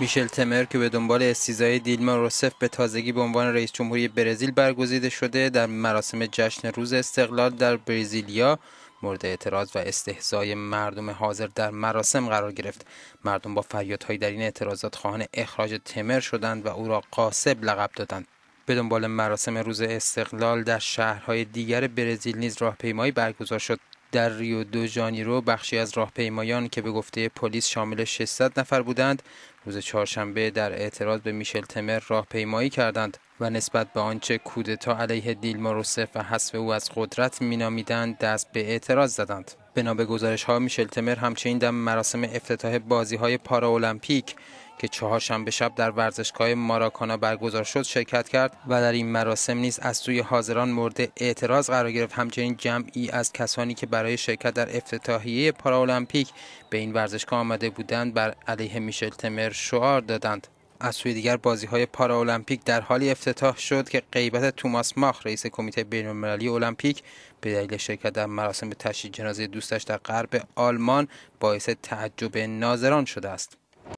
میشل تمر که به دنبال استیزای دیلما روسف به تازگی به عنوان رئیس جمهوری برزیل برگزیده شده در مراسم جشن روز استقلال در برزیلیا مورد اعتراض و استهزای مردم حاضر در مراسم قرار گرفت مردم با فریادهایی در این اعتراضات خواهان اخراج تمر شدند و او را قاسب لقب دادند به دنبال مراسم روز استقلال در شهرهای دیگر برزیل نیز راهپیمایی برگزار شد در ریو دو ژانیرو بخشی از راهپیمایان که به گفته پلیس شامل 600 نفر بودند روز چهارشنبه در اعتراض به میشل تمر راهپیمایی کردند و نسبت به آنچه کودتا علیه دیلما روسف و حذف او از قدرت مینامیدند دست به اعتراض زدند بنا به گزارش ها میشل تمر همچنین در مراسم افتتاح بازی های پارا المپیک که چهارشنبه شب در ورزشگاه ماراکانا برگزار شد شرکت کرد و در این مراسم نیز از سوی حاضران مورد اعتراض قرار گرفت همچنین جمعی از کسانی که برای شرکت در افتتاحیه پاراولمپیک به این ورزشگاه آمده بودند بر علیه میشل تمر شعار دادند از سوی دیگر بازی های پارالمپیک در حالی افتتاح شد که غیبت توماس ماخ رئیس کمیته بین المللی المپیک به دلیل شرکت در مراسم تشییع جنازه دوستش در غرب آلمان باعث تعجب ناظران شده است